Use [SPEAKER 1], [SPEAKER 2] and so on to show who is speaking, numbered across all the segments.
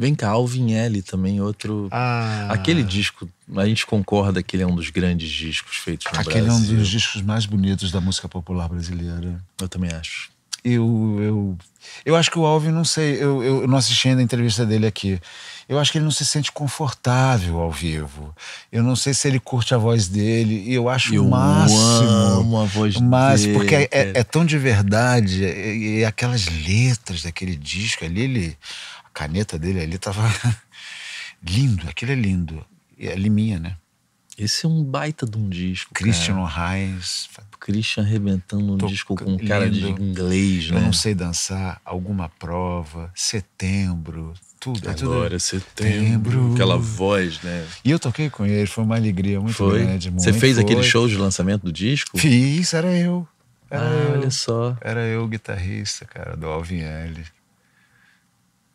[SPEAKER 1] Vem cá, Alvin L também, outro. Ah. Aquele disco, a gente concorda que ele é um dos grandes discos feitos no Aquele ah, Brasil. Aquele é um dos
[SPEAKER 2] discos mais bonitos da música popular brasileira. Eu também acho. Eu, eu, eu acho que o Alvin, não sei, eu, eu não assisti ainda a entrevista dele aqui. Eu acho que ele não se sente confortável ao vivo. Eu não sei se ele curte a voz dele. E eu acho eu o máximo. Amo a voz mas, dele. Porque é, é, é, tão de verdade. E é, aquelas letras daquele disco ali, ele caneta dele ali
[SPEAKER 1] tava lindo, aquilo é lindo. E é liminha, né? Esse é um baita de um disco. Christian Reis. Christian arrebentando um Tô disco com um cara de
[SPEAKER 2] inglês, né? Eu não sei dançar, alguma prova, setembro, tudo. É Agora, tudo... setembro. Aquela voz, né? E eu toquei com ele, foi uma alegria muito foi. grande. Você fez foi. aquele show
[SPEAKER 1] de lançamento do disco? Fiz, era eu. Era ah, eu. olha só. Era eu, guitarrista, cara, do Alvin L.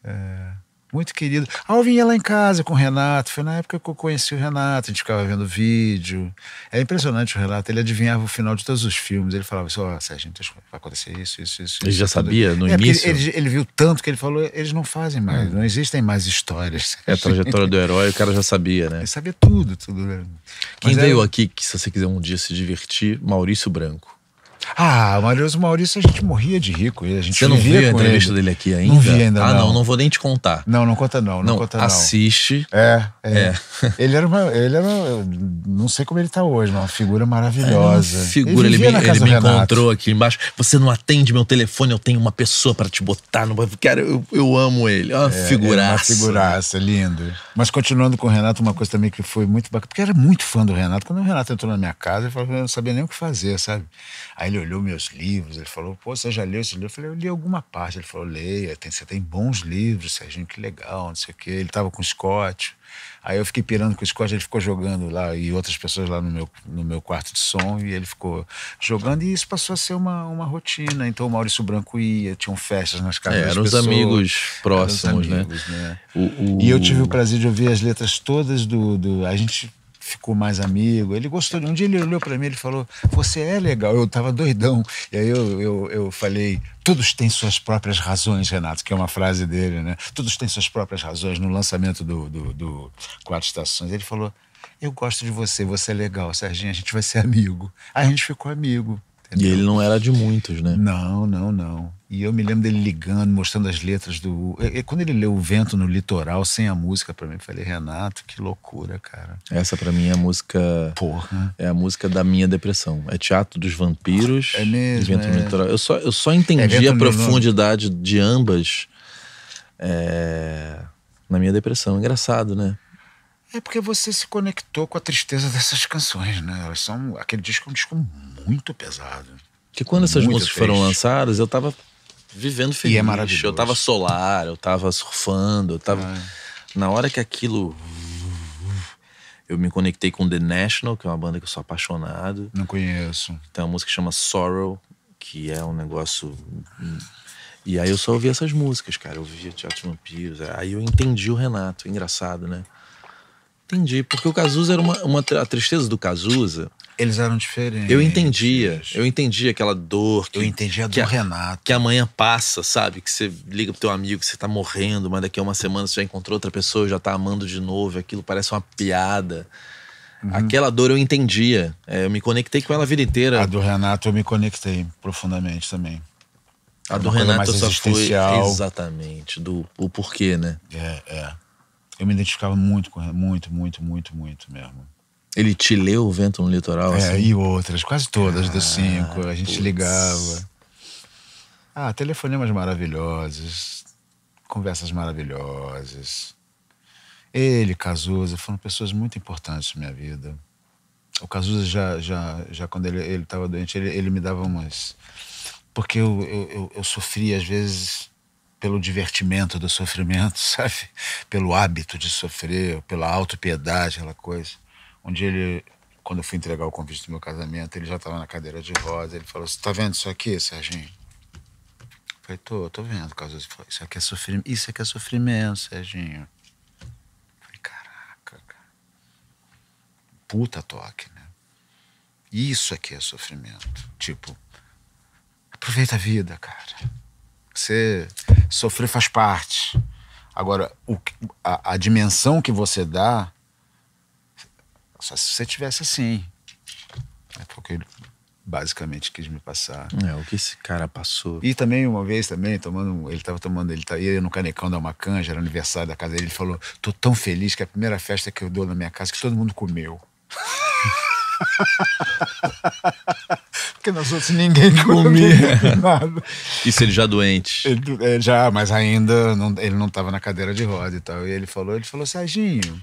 [SPEAKER 1] É, muito
[SPEAKER 2] querido. eu ia lá em casa com o Renato. Foi na época que eu conheci o Renato. A gente ficava vendo vídeo. É impressionante o Renato. Ele adivinhava o final de todos os filmes. Ele falava assim: Ó, oh, Sérgio, vai acontecer
[SPEAKER 1] isso, isso, isso. Ele isso, já tudo. sabia no é, início? Ele,
[SPEAKER 2] ele, viu tanto que ele falou: eles não fazem mais, é. não existem mais
[SPEAKER 1] histórias. É a trajetória do herói, o cara já sabia, né? Ele sabia tudo, tudo. Né? Quem é veio aqui, que se você quiser um dia se divertir, Maurício Branco.
[SPEAKER 2] Ah, o Maurício, Maurício a gente morria de rico. A gente Você não viu a entrevista ele. dele aqui ainda? Não vi ainda, Ah, não. não, não vou nem te contar. Não, não conta não, não, não conta não. Assiste. É, é. é. ele era uma, ele era, não sei como ele tá hoje, mas uma figura maravilhosa. É, uma figura, ele, ele me, ele me encontrou
[SPEAKER 1] aqui embaixo. Você não atende meu telefone, eu tenho uma pessoa para te botar no... Cara, eu, eu amo ele, é uma é, é figuraça. Uma figuraça, lindo.
[SPEAKER 2] Mas continuando com o Renato, uma coisa também que foi muito bacana, porque eu era muito fã do Renato. Quando o Renato entrou na minha casa, eu não sabia nem o que fazer, sabe? Aí ele olhou meus livros, ele falou, pô, você já leu esse livro? Eu falei, eu li alguma parte. Ele falou, leia, tem, você tem bons livros, Serginho, que legal, não sei o quê. Ele estava com o Scott. Aí eu fiquei pirando com o Scott, ele ficou jogando lá e outras pessoas lá no meu, no meu quarto de som e ele ficou jogando e isso passou a ser uma, uma rotina. Então o Maurício Branco ia, tinham festas nas casas é, das eram pessoas. Eram os né? amigos próximos, amigos, né? né? O, o... E eu tive o prazer de ouvir as letras todas do... do a gente ficou mais amigo. Ele gostou. Um dia ele olhou para mim e falou: Você é legal. Eu estava doidão. E aí eu, eu, eu falei: Todos têm suas próprias razões, Renato, que é uma frase dele, né? Todos têm suas próprias razões no lançamento do, do, do Quatro Estações. Ele falou: Eu gosto de você, você é legal, Serginho, a gente vai ser amigo.
[SPEAKER 1] Aí a gente ficou amigo. Entendeu? E ele não era de muitos, né? Não,
[SPEAKER 2] não, não. E eu me lembro dele ligando, mostrando as letras do. E, é, é, quando ele leu O Vento no Litoral sem a música para mim, eu falei, Renato, que loucura, cara.
[SPEAKER 1] Essa para mim é a música. Porra. É a música da minha depressão. É Teatro dos Vampiros. É mesmo. Vento é... no Litoral. Eu só, eu só entendi é a profundidade de ambas é... na minha depressão. Engraçado, né?
[SPEAKER 2] É porque você se conectou com a tristeza dessas canções, né? Elas são. Aquele disco é um disco muito pesado.
[SPEAKER 1] Que quando essas músicas triste. foram lançadas, eu tava vivendo feliz. E é maravilhoso. Eu tava solar, eu tava surfando, eu tava. Ah. Na hora que aquilo. Eu me conectei com The National, que é uma banda que eu sou apaixonado. Não conheço. Tem uma música que chama Sorrow, que é um negócio. E aí eu só ouvi essas músicas, cara. Eu ouvia Teatro Vampiros. Aí eu entendi o Renato. Engraçado, né? Entendi, porque o Cazuza era uma, uma a tristeza do Cazuza.
[SPEAKER 2] Eles eram diferentes. Eu
[SPEAKER 1] entendia, eu entendia aquela dor. Que, eu entendia a do a, Renato. Que amanhã passa, sabe? Que você liga pro teu amigo, que você tá morrendo, mas daqui a uma semana você já encontrou outra pessoa, já tá amando de novo, aquilo parece uma piada. Uhum. Aquela dor eu entendia. É, eu me conectei com ela a vida inteira. A do Renato eu me conectei profundamente também. A do Renato só foi. Exatamente, do o porquê, né? É, é eu me identificava muito com ele, muito, muito, muito, muito mesmo. Ele te leu o vento no litoral? É, assim? e outras, quase todas ah, das cinco. A gente putz. ligava.
[SPEAKER 2] Ah, telefonemas maravilhosos, conversas maravilhosas. Ele, Cazuza, foram pessoas muito importantes na minha vida. O Cazuza já, já, já quando ele estava doente, ele, ele me dava umas. Porque eu, eu, eu, eu sofria, às vezes, pelo divertimento do sofrimento, sabe? Pelo hábito de sofrer, pela autopiedade, aquela coisa. Um dia ele, quando eu fui entregar o convite do meu casamento, ele já estava na cadeira de rodas. Ele falou: Você assim, tá vendo isso aqui, Serginho? Eu falei: Tô, tô vendo, Carlos. Falou, isso aqui é sofrimento, isso aqui é sofrimento, Serginho. Eu falei: Caraca, cara. Puta toque, né? Isso aqui é sofrimento. Tipo, aproveita a vida, cara você sofrer faz parte. Agora, o, a, a, dimensão que você dá, só se você tivesse assim. É porque ele basicamente quis me passar. É, o que esse cara passou. E também, uma vez também, tomando. Ele estava tomando. Ele tá ia no canecão da Macanja, era aniversário da casa dele. Ele falou: tô tão feliz que é a primeira festa que eu dou na minha casa que todo mundo comeu. Porque nas outros ninguém comia nada. Isso ele já doente. Ele, já, mas ainda não, ele não estava na cadeira de roda e tal. E ele falou, ele falou, Serginho,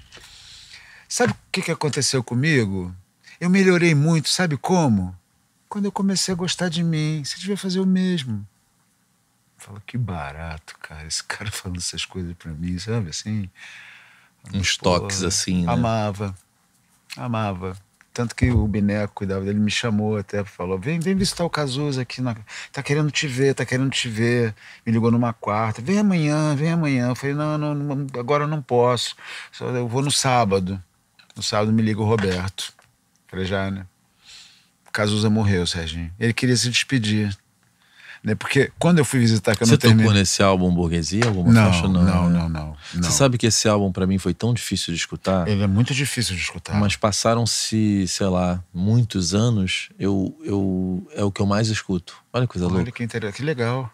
[SPEAKER 2] sabe o que, que aconteceu comigo? Eu melhorei muito, sabe como? Quando eu comecei a gostar de mim, você devia fazer o mesmo. Fala, que barato, cara. Esse cara falando essas coisas pra mim, sabe assim?
[SPEAKER 1] Uns Pô, toques assim, né?
[SPEAKER 2] Amava. Amava. Tanto que o Bineco cuidava dele, me chamou até, falou: vem, vem visitar o Cazuza aqui. Na... Tá querendo te ver, tá querendo te ver. Me ligou numa quarta: vem amanhã, vem amanhã. Eu falei: não, não, agora eu não posso. Só eu vou no sábado. No sábado me liga o Roberto. Falei: já, né? O Cazuza morreu, Serginho. Ele queria se despedir. Né? Porque quando eu fui visitar, que eu Você não terminei... tocou
[SPEAKER 1] nesse álbum Burguesia? Alguma não, faixa? Não, não, né? não, não, não, Você sabe que esse álbum para mim foi tão difícil de escutar.
[SPEAKER 2] Ele é muito difícil de escutar. Mas
[SPEAKER 1] passaram-se, sei lá, muitos anos, eu, eu, é o que eu mais escuto. Olha que coisa Olha louca. Olha
[SPEAKER 2] que interessante, que legal.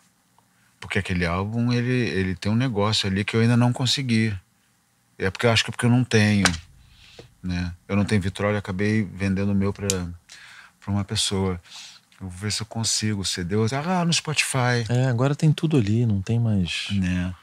[SPEAKER 2] Porque aquele álbum, ele, ele tem um negócio ali que eu ainda não consegui. É porque eu acho que é porque eu não tenho. Né? Eu não tenho Vitrolha, acabei vendendo o meu para uma pessoa. Eu vou ver se eu consigo. CD, ah, no Spotify.
[SPEAKER 1] É, agora tem tudo ali, não tem mais. Né?